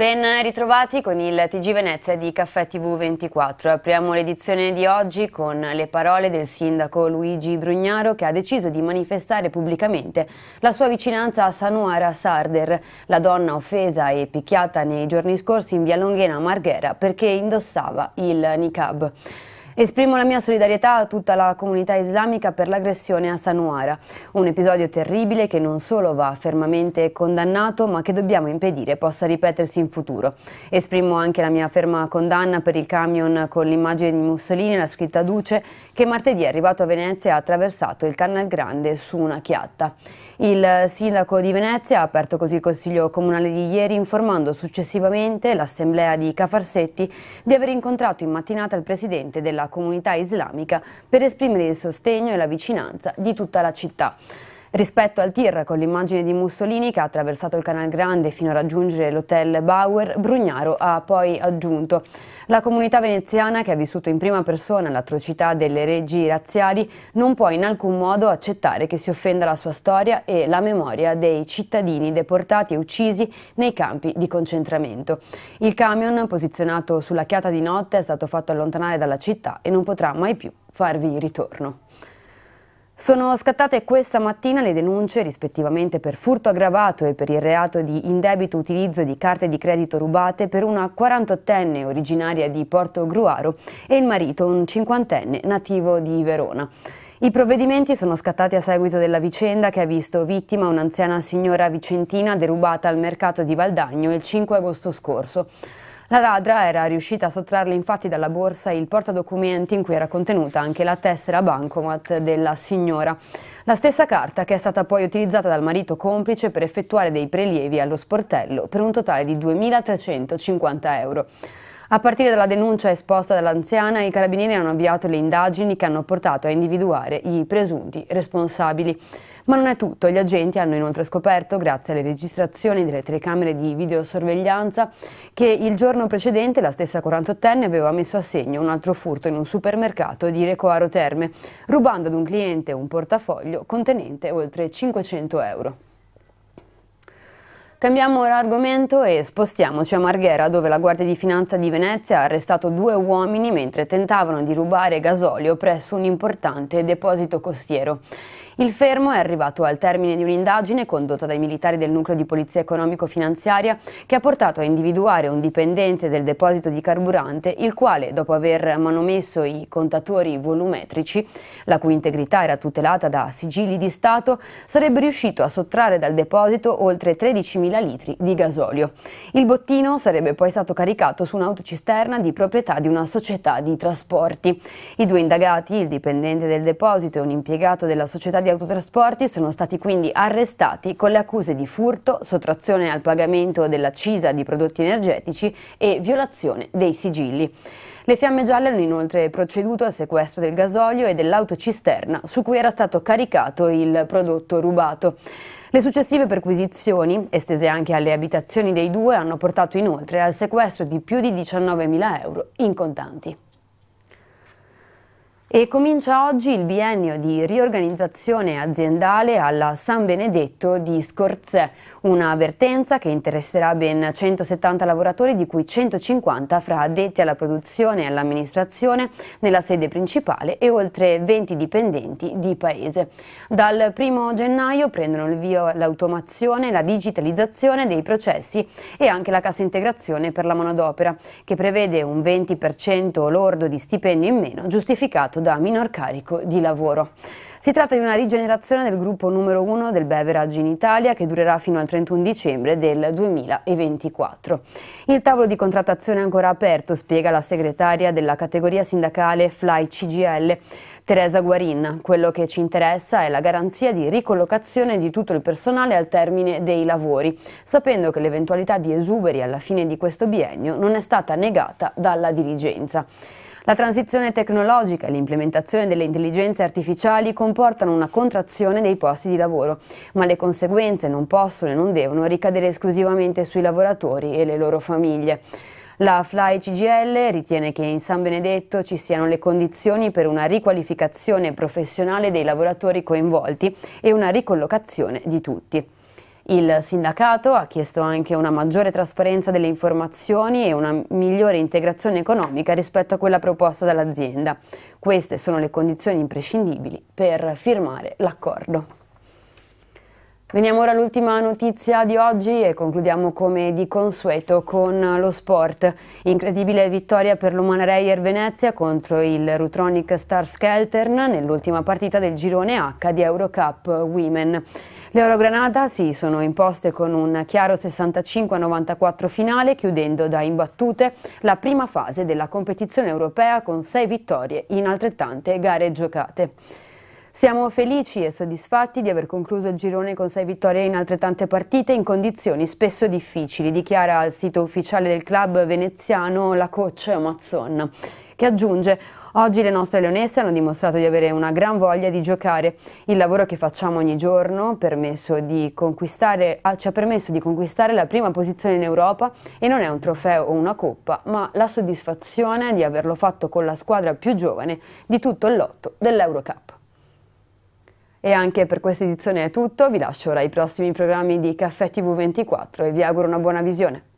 Ben ritrovati con il TG Venezia di Caffè TV24. Apriamo l'edizione di oggi con le parole del sindaco Luigi Brugnaro che ha deciso di manifestare pubblicamente la sua vicinanza a Sanuara Sarder, la donna offesa e picchiata nei giorni scorsi in via Longhena a Marghera perché indossava il niqab. Esprimo la mia solidarietà a tutta la comunità islamica per l'aggressione a Sanuara, un episodio terribile che non solo va fermamente condannato, ma che dobbiamo impedire possa ripetersi in futuro. Esprimo anche la mia ferma condanna per il camion con l'immagine di Mussolini e la scritta Duce, che martedì è arrivato a Venezia e ha attraversato il Canal Grande su una chiatta. Il sindaco di Venezia ha aperto così il Consiglio Comunale di ieri informando successivamente l'assemblea di Cafarsetti di aver incontrato in mattinata il presidente della comunità islamica per esprimere il sostegno e la vicinanza di tutta la città. Rispetto al tir con l'immagine di Mussolini che ha attraversato il Canal Grande fino a raggiungere l'hotel Bauer, Brugnaro ha poi aggiunto la comunità veneziana che ha vissuto in prima persona l'atrocità delle leggi razziali non può in alcun modo accettare che si offenda la sua storia e la memoria dei cittadini deportati e uccisi nei campi di concentramento. Il camion posizionato sulla chiata di notte è stato fatto allontanare dalla città e non potrà mai più farvi ritorno. Sono scattate questa mattina le denunce rispettivamente per furto aggravato e per il reato di indebito utilizzo di carte di credito rubate per una 48enne originaria di Porto Gruaro e il marito, un 50enne nativo di Verona. I provvedimenti sono scattati a seguito della vicenda che ha visto vittima un'anziana signora vicentina derubata al mercato di Valdagno il 5 agosto scorso. La ladra era riuscita a sottrarle infatti dalla borsa il portadocumenti in cui era contenuta anche la tessera bancomat della signora. La stessa carta che è stata poi utilizzata dal marito complice per effettuare dei prelievi allo sportello per un totale di 2.350 euro. A partire dalla denuncia esposta dall'anziana, i carabinieri hanno avviato le indagini che hanno portato a individuare i presunti responsabili. Ma non è tutto, gli agenti hanno inoltre scoperto, grazie alle registrazioni delle telecamere di videosorveglianza, che il giorno precedente la stessa 48enne aveva messo a segno un altro furto in un supermercato di Recoaro Terme, rubando ad un cliente un portafoglio contenente oltre 500 euro. Cambiamo ora argomento e spostiamoci a Marghera, dove la Guardia di Finanza di Venezia ha arrestato due uomini mentre tentavano di rubare gasolio presso un importante deposito costiero. Il fermo è arrivato al termine di un'indagine condotta dai militari del nucleo di polizia economico-finanziaria che ha portato a individuare un dipendente del deposito di carburante il quale, dopo aver manomesso i contatori volumetrici, la cui integrità era tutelata da sigilli di Stato, sarebbe riuscito a sottrarre dal deposito oltre 13.000 litri di gasolio. Il bottino sarebbe poi stato caricato su un'autocisterna di proprietà di una società di trasporti. I due indagati, il dipendente del deposito e un impiegato della società di autotrasporti sono stati quindi arrestati con le accuse di furto, sottrazione al pagamento dell'accisa di prodotti energetici e violazione dei sigilli. Le fiamme gialle hanno inoltre proceduto al sequestro del gasolio e dell'autocisterna su cui era stato caricato il prodotto rubato. Le successive perquisizioni, estese anche alle abitazioni dei due, hanno portato inoltre al sequestro di più di 19.000 euro in contanti. E comincia oggi il biennio di riorganizzazione aziendale alla San Benedetto di Scorzè, una avvertenza che interesserà ben 170 lavoratori di cui 150 fra addetti alla produzione e all'amministrazione nella sede principale e oltre 20 dipendenti di paese. Dal 1 gennaio prendono il via l'automazione, la digitalizzazione dei processi e anche la cassa integrazione per la manodopera che prevede un 20% lordo di stipendio in meno giustificato derivato da minor carico di lavoro. Si tratta di una rigenerazione del gruppo numero 1 del beverage in Italia che durerà fino al 31 dicembre del 2024. Il tavolo di contrattazione è ancora aperto, spiega la segretaria della categoria sindacale Fly CGL. Teresa Guarin, quello che ci interessa è la garanzia di ricollocazione di tutto il personale al termine dei lavori, sapendo che l'eventualità di esuberi alla fine di questo biennio non è stata negata dalla dirigenza. La transizione tecnologica e l'implementazione delle intelligenze artificiali comportano una contrazione dei posti di lavoro, ma le conseguenze non possono e non devono ricadere esclusivamente sui lavoratori e le loro famiglie. La FLAI CGL ritiene che in San Benedetto ci siano le condizioni per una riqualificazione professionale dei lavoratori coinvolti e una ricollocazione di tutti. Il sindacato ha chiesto anche una maggiore trasparenza delle informazioni e una migliore integrazione economica rispetto a quella proposta dall'azienda. Queste sono le condizioni imprescindibili per firmare l'accordo. Veniamo ora all'ultima notizia di oggi e concludiamo come di consueto con lo sport. Incredibile vittoria per l'Umana Reyer Venezia contro il Rutronic Star Skeltern nell'ultima partita del girone H di Eurocup Women. Le Orogranata si sono imposte con un chiaro 65-94 finale, chiudendo da imbattute la prima fase della competizione europea con sei vittorie in altrettante gare giocate. Siamo felici e soddisfatti di aver concluso il girone con sei vittorie in altrettante partite in condizioni spesso difficili, dichiara al sito ufficiale del club veneziano la coach Mazzon, che aggiunge Oggi le nostre leonesse hanno dimostrato di avere una gran voglia di giocare. Il lavoro che facciamo ogni giorno ah, ci ha permesso di conquistare la prima posizione in Europa e non è un trofeo o una coppa, ma la soddisfazione di averlo fatto con la squadra più giovane di tutto il lotto dell'Eurocup. E anche per questa edizione è tutto, vi lascio ora ai prossimi programmi di Caffè TV24 e vi auguro una buona visione.